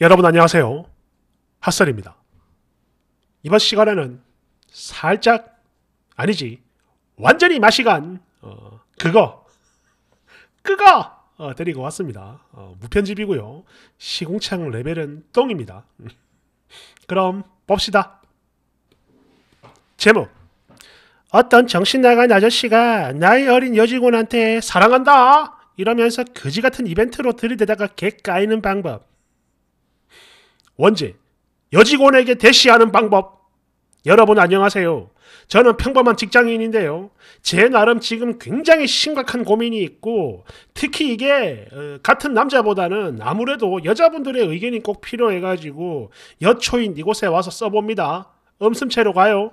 여러분 안녕하세요. 핫설입니다. 이번 시간에는 살짝 아니지 완전히 마시간 어, 그거 그거 어, 데리고 왔습니다. 어, 무편집이고요. 시공창 레벨은 똥입니다. 그럼 봅시다. 제목 어떤 정신나간 아저씨가 나이 어린 여직원한테 사랑한다 이러면서 그지 같은 이벤트로 들이대다가 개 까이는 방법 원제, 여직원에게 대시하는 방법. 여러분 안녕하세요. 저는 평범한 직장인인데요. 제 나름 지금 굉장히 심각한 고민이 있고 특히 이게 어, 같은 남자보다는 아무래도 여자분들의 의견이 꼭 필요해가지고 여초인 이곳에 와서 써봅니다. 음슴채로 가요.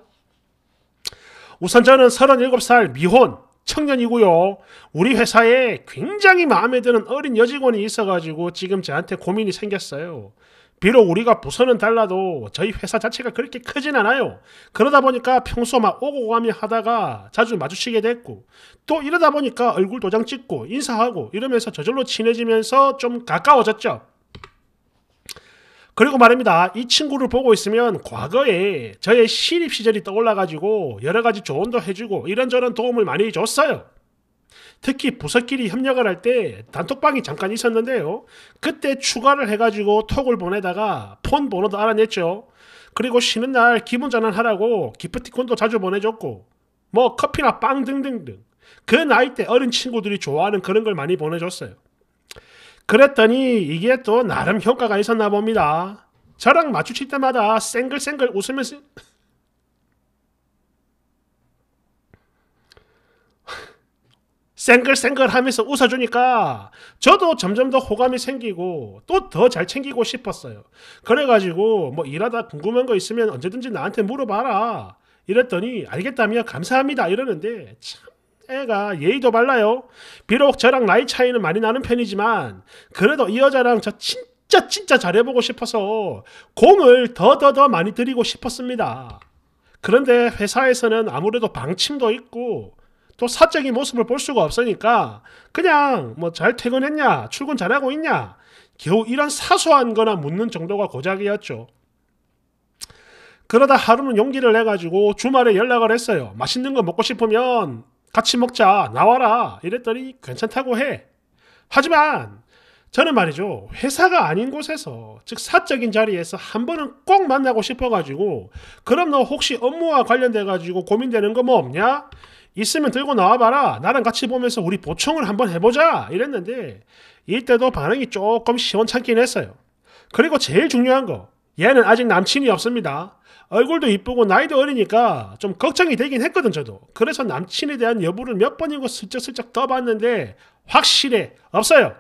우선 저는 37살 미혼 청년이고요. 우리 회사에 굉장히 마음에 드는 어린 여직원이 있어가지고 지금 저한테 고민이 생겼어요. 비록 우리가 부서는 달라도 저희 회사 자체가 그렇게 크진 않아요. 그러다 보니까 평소 막 오고 가며 하다가 자주 마주치게 됐고 또 이러다 보니까 얼굴 도장 찍고 인사하고 이러면서 저절로 친해지면서 좀 가까워졌죠. 그리고 말입니다. 이 친구를 보고 있으면 과거에 저의 신입 시절이 떠올라가지고 여러 가지 조언도 해주고 이런저런 도움을 많이 줬어요. 특히 부서끼리 협력을 할 때 단톡방이 잠깐 있었는데요. 그때 추가를 해가지고 톡을 보내다가 폰 번호도 알아냈죠. 그리고 쉬는 날 기분 전환하라고 기프티콘도 자주 보내줬고 뭐 커피나 빵 등등등 그 나이 때 어린 친구들이 좋아하는 그런 걸 많이 보내줬어요. 그랬더니 이게 또 나름 효과가 있었나 봅니다. 저랑 마주칠 때마다 쌩글쌩글 웃으면서 생글생글 하면서 웃어주니까 저도 점점 더 호감이 생기고 또 더 잘 챙기고 싶었어요. 그래가지고 뭐 일하다 궁금한 거 있으면 언제든지 나한테 물어봐라. 이랬더니 알겠다며 감사합니다 이러는데 참 애가 예의도 발라요. 비록 저랑 나이 차이는 많이 나는 편이지만 그래도 이 여자랑 저 진짜 진짜 잘해보고 싶어서 공을 더더더 많이 드리고 싶었습니다. 그런데 회사에서는 아무래도 방침도 있고 또 사적인 모습을 볼 수가 없으니까 그냥 뭐 잘 퇴근했냐, 출근 잘하고 있냐, 겨우 이런 사소한 거나 묻는 정도가 고작이었죠. 그러다 하루는 용기를 내가지고 주말에 연락을 했어요. 맛있는 거 먹고 싶으면 같이 먹자, 나와라. 이랬더니 괜찮다고 해. 하지만 저는 말이죠. 회사가 아닌 곳에서, 즉 사적인 자리에서 한 번은 꼭 만나고 싶어가지고, 그럼 너 혹시 업무와 관련돼가지고 고민되는 거 뭐 없냐? 있으면 들고 나와봐라. 나랑 같이 보면서 우리 보충을 한번 해보자. 이랬는데 이때도 반응이 조금 시원찮긴 했어요. 그리고 제일 중요한 거 얘는 아직 남친이 없습니다. 얼굴도 이쁘고 나이도 어리니까 좀 걱정이 되긴 했거든 저도. 그래서 남친에 대한 여부를 몇 번이고 슬쩍슬쩍 떠봤는데 확실해 없어요.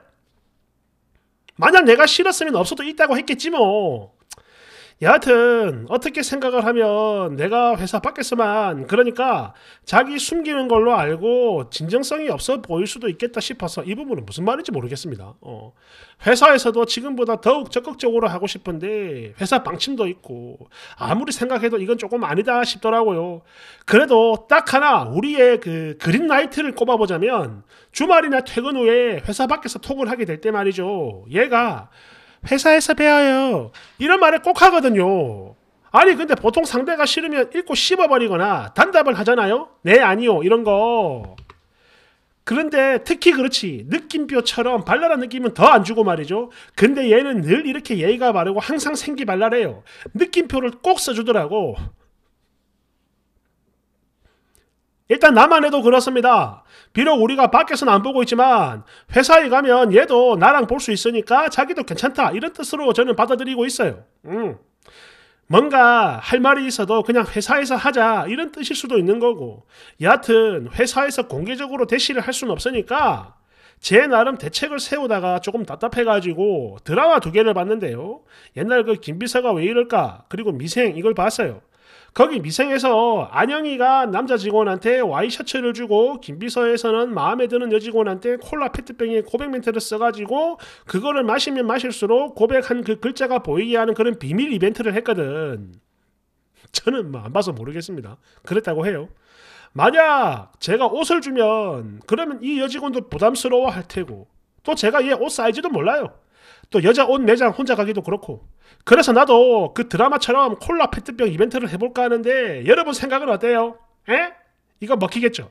만약 내가 싫었으면 없어도 있다고 했겠지 뭐. 여하튼 어떻게 생각을 하면 내가 회사 밖에서만 그러니까 자기 숨기는 걸로 알고 진정성이 없어 보일 수도 있겠다 싶어서 이 부분은 무슨 말인지 모르겠습니다. 어. 회사에서도 지금보다 더욱 적극적으로 하고 싶은데 회사 방침도 있고 아무리 생각해도 이건 조금 아니다 싶더라고요. 그래도 딱 하나 우리의 그 그린라이트를 꼽아보자면 주말이나 퇴근 후에 회사 밖에서 톡을 하게 될 때 말이죠. 얘가 회사에서 배워요. 이런 말을 꼭 하거든요. 아니 근데 보통 상대가 싫으면 읽고 씹어버리거나 단답을 하잖아요. 네 아니요 이런 거. 그런데 특히 그렇지 느낌표처럼 발랄한 느낌은 더 안 주고 말이죠. 근데 얘는 늘 이렇게 예의가 바르고 항상 생기발랄해요. 느낌표를 꼭 써주더라고. 일단 나만해도 그렇습니다. 비록 우리가 밖에서는 안 보고 있지만 회사에 가면 얘도 나랑 볼 수 있으니까 자기도 괜찮다 이런 뜻으로 저는 받아들이고 있어요. 음. 뭔가 할 말이 있어도 그냥 회사에서 하자 이런 뜻일 수도 있는 거고 여하튼 회사에서 공개적으로 대시를 할 수는 없으니까 제 나름 대책을 세우다가 조금 답답해가지고 드라마 두 개를 봤는데요. 옛날 그 김비서가 왜 이럴까 그리고 미생 이걸 봤어요. 거기 미생에서 안영이가 남자 직원한테 와이셔츠를 주고 김비서에서는 마음에 드는 여직원한테 콜라 페트병에 고백 멘트를 써가지고 그거를 마시면 마실수록 고백한 그 글자가 보이게 하는 그런 비밀 이벤트를 했거든. 저는 뭐안 봐서 모르겠습니다. 그랬다고 해요. 만약 제가 옷을 주면 그러면 이 여직원도 부담스러워 할 테고 또 제가 얘 옷 사이즈도 몰라요. 또 여자 옷 매장 혼자 가기도 그렇고 그래서 나도 그 드라마처럼 콜라 페트병 이벤트를 해볼까 하는데 여러분 생각은 어때요? 에? 이거 먹히겠죠?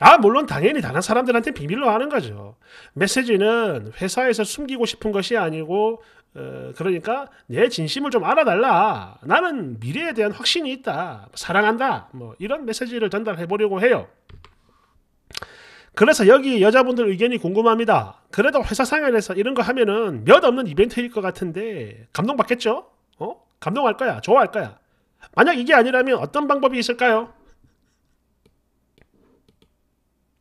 아 물론 당연히 다른 사람들한테 비밀로 하는 거죠. 메시지는 회사에서 숨기고 싶은 것이 아니고 어, 그러니까 내 진심을 좀 알아달라. 나는 미래에 대한 확신이 있다. 사랑한다. 뭐 이런 메시지를 전달해 보려고 해요. 그래서 여기 여자분들 의견이 궁금합니다. 그래도 회사 생활에서 이런 거 하면은 몇 없는 이벤트일 것 같은데 감동받겠죠? 어? 감동할 거야. 좋아할 거야. 만약 이게 아니라면 어떤 방법이 있을까요?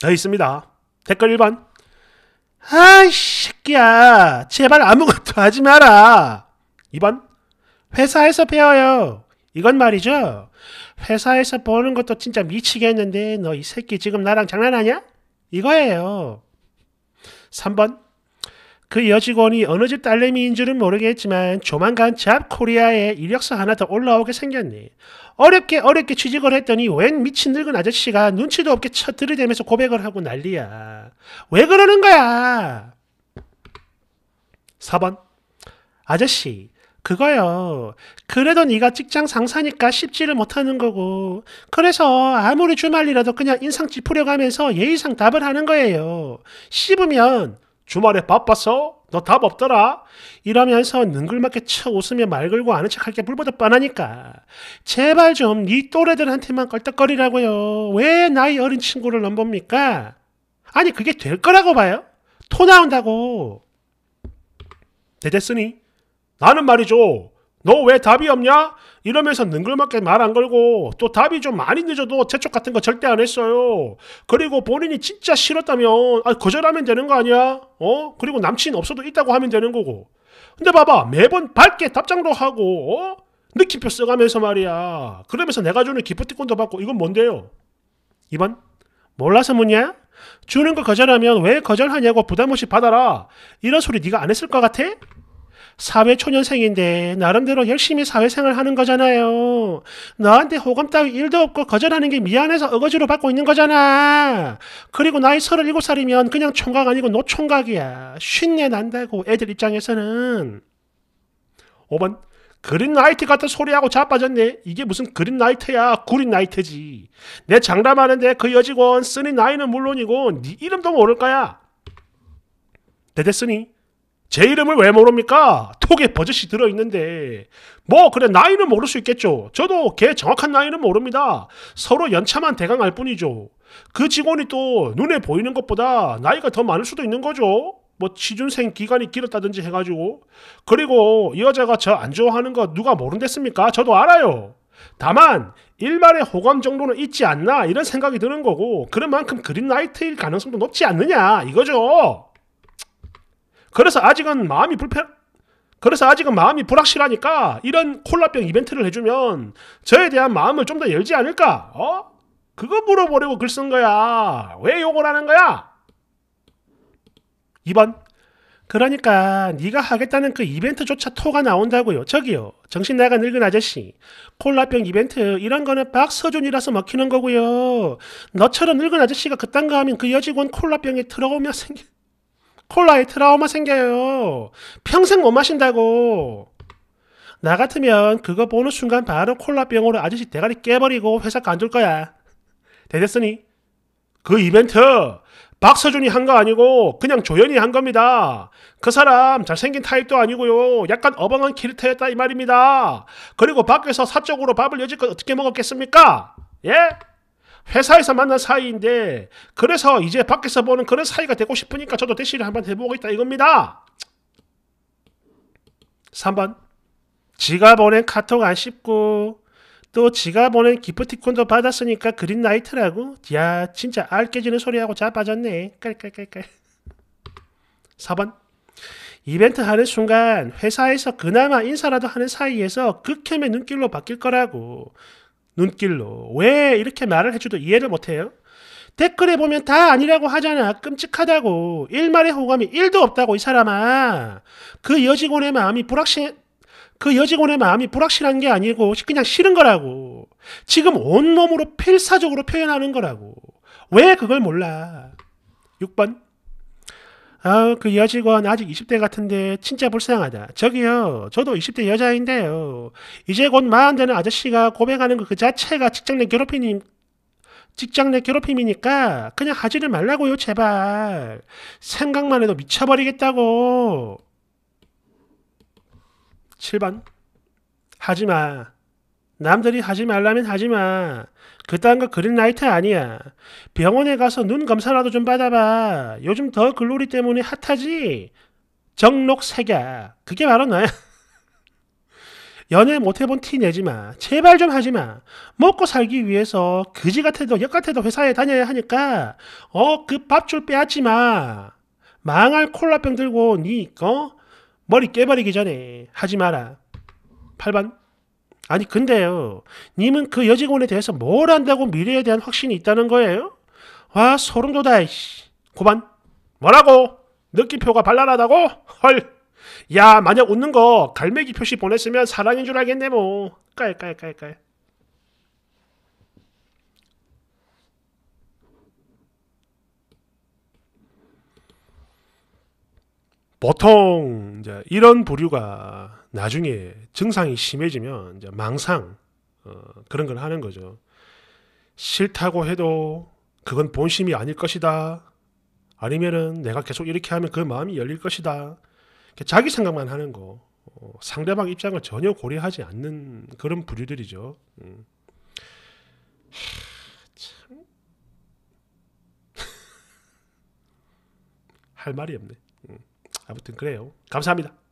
더 있습니다. 댓글 1번. 아이, 새끼야. 제발 아무것도 하지 마라. 2번. 회사에서 배워요. 이건 말이죠. 회사에서 보는 것도 진짜 미치겠는데, 너 이 새끼 지금 나랑 장난하냐? 이거예요. 3번. 그 여직원이 어느 집 딸내미인 줄은 모르겠지만 조만간 잡 코리아에 이력서 하나 더 올라오게 생겼네. 어렵게 어렵게 취직을 했더니 웬 미친 늙은 아저씨가 눈치도 없게 쳐 들이대면서 고백을 하고 난리야. 왜 그러는 거야? 4번. 아저씨, 그거요. 그래도 네가 직장 상사니까 쉽지를 못하는 거고. 그래서 아무리 주말이라도 그냥 인상 짚으려가면서 예의상 답을 하는 거예요. 씹으면 주말에 바빴어? 너답 없더라? 이러면서 능글맞게 쳐 웃으며 말 걸고 아는 척할 게불보듯 뻔하니까. 제발 좀 네 또래들한테만 껄떡거리라고요. 왜 나이 어린 친구를 넘봅니까? 아니 그게 될 거라고 봐요? 토 나온다고. 대대쓰니? 네, 나는 말이죠. 너 왜 답이 없냐? 이러면서 능글맞게 말 안 걸고 또 답이 좀 많이 늦어도 재촉 같은 거 절대 안 했어요. 그리고 본인이 진짜 싫었다면 아, 거절하면 되는 거 아니야? 어? 그리고 남친 없어도 있다고 하면 되는 거고. 근데 봐봐 매번 밝게 답장도 하고 어? 느낌표 써가면서 말이야. 그러면서 내가 주는 기프티콘도 받고 이건 뭔데요? 2번 몰라서 묻냐 주는 거 거절하면 왜 거절하냐고 부담 없이 받아라. 이런 소리 네가 안 했을 것 같아? 사회초년생인데 나름대로 열심히 사회생활 하는 거잖아요. 나한테 호감 따위 일도 없고 거절하는 게 미안해서 어거지로 받고 있는 거잖아. 그리고 나이 37살이면 그냥 총각 아니고 노총각이야. 쉰내 난다고 애들 입장에서는. 5번 그린라이트 같은 소리하고 자빠졌네. 이게 무슨 그린라이트야. 구린라이트지. 내 장담하는데 그 여직원 쓰니 나이는 물론이고 네 이름도 모를 거야. 대대 쓰니 제 이름을 왜 모릅니까? 톡에 버젓이 들어있는데. 뭐, 그래, 나이는 모를 수 있겠죠. 저도 걔 정확한 나이는 모릅니다. 서로 연차만 대강 할 뿐이죠. 그 직원이 또 눈에 보이는 것보다 나이가 더 많을 수도 있는 거죠. 뭐, 취준생 기간이 길었다든지 해가지고. 그리고 이 여자가 저 안 좋아하는 거 누가 모른댔습니까? 저도 알아요. 다만 일말의 호감 정도는 있지 않나 이런 생각이 드는 거고 그런 만큼 그린나이트일 가능성도 높지 않느냐 이거죠. 그래서 아직은 마음이 불편 그래서 아직은 마음이 불확실하니까 이런 콜라병 이벤트를 해주면 저에 대한 마음을 좀 더 열지 않을까? 어? 그거 물어보려고 글 쓴 거야. 왜 욕을 하는 거야? 2번. 그러니까 네가 하겠다는 그 이벤트조차 토가 나온다고요. 저기요. 정신 나간 늙은 아저씨. 콜라병 이벤트 이런 거는 박서준이라서 먹히는 거고요. 너처럼 늙은 아저씨가 그딴 거 하면 그 여직원 콜라병에 들어오면 생기... 콜라에 트라우마 생겨요. 평생 못 마신다고. 나 같으면 그거 보는 순간 바로 콜라병으로 아저씨 대가리 깨버리고 회사 간줄 거야. 대댔으니 그 이벤트 박서준이 한 거 아니고 그냥 조연이 한 겁니다. 그 사람 잘생긴 타입도 아니고요. 약간 어벙한 캐릭터였다 이 말입니다. 그리고 밖에서 사적으로 밥을 여지껏 어떻게 먹었겠습니까? 예? 회사에서 만난 사이인데 그래서 이제 밖에서 보는 그런 사이가 되고 싶으니까 저도 대시를 한번 해보겠다 이겁니다. 3번 지가 보낸 카톡 안 씹고 또 지가 보낸 기프티콘도 받았으니까 그린라이트라고 야 진짜 알 깨지는 소리하고 잘 빠졌네 깔깔깔깔 4번 이벤트 하는 순간 회사에서 그나마 인사라도 하는 사이에서 극혐의 눈길로 바뀔 거라고 눈길로 왜 이렇게 말을 해줘도 이해를 못해요? 댓글에 보면 다 아니라고 하잖아. 끔찍하다고. 일말의 호감이 1도 없다고 이 사람아. 그 여직원의 마음이 불확실 그 여직원의 마음이 불확실한 게 아니고 그냥 싫은 거라고. 지금 온몸으로 필사적으로 표현하는 거라고. 왜 그걸 몰라? 6번 아우 그 여직원 아직 20대 같은데 진짜 불쌍하다. 저기요 저도 20대 여자인데요. 이제 곧 마흔 되는 아저씨가 고백하는 그 자체가 직장 내 괴롭힘 직장 내 괴롭힘이니까 그냥 하지를 말라고요 제발. 생각만 해도 미쳐버리겠다고. 7번 하지마 남들이 하지 말라면 하지 마. 그딴 거 그린라이트 아니야. 병원에 가서 눈 검사라도 좀 받아봐. 요즘 더 글로리 때문에 핫하지? 정록 세야 그게 바로 나야. 연애 못 해본 티 내지 마. 제발 좀 하지 마. 먹고 살기 위해서 그지 같아도 역 같아도 회사에 다녀야 하니까 어그 밥줄 빼앗지 마. 망할 콜라병 들고 니거 네, 어? 머리 깨버리기 전에 하지 마라. 8번 아니 근데요. 님은 그 여직원에 대해서 뭘 안다고 미래에 대한 확신이 있다는 거예요? 와 소름 돋아. 이씨. 고반. 뭐라고? 느낌표가 발랄하다고? 헐. 야 만약 웃는 거 갈매기 표시 보냈으면 사랑인 줄 알겠네 뭐. 깔깔깔깔. 보통 이제 이런 부류가 나중에 증상이 심해지면 이제 망상 어, 그런 걸 하는 거죠. 싫다고 해도 그건 본심이 아닐 것이다. 아니면은 내가 계속 이렇게 하면 그 마음이 열릴 것이다. 자기 생각만 하는 거. 어, 상대방 입장을 전혀 고려하지 않는 그런 부류들이죠. 음. 하, 참. 할 말이 없네. 음. 아무튼 그래요. 감사합니다.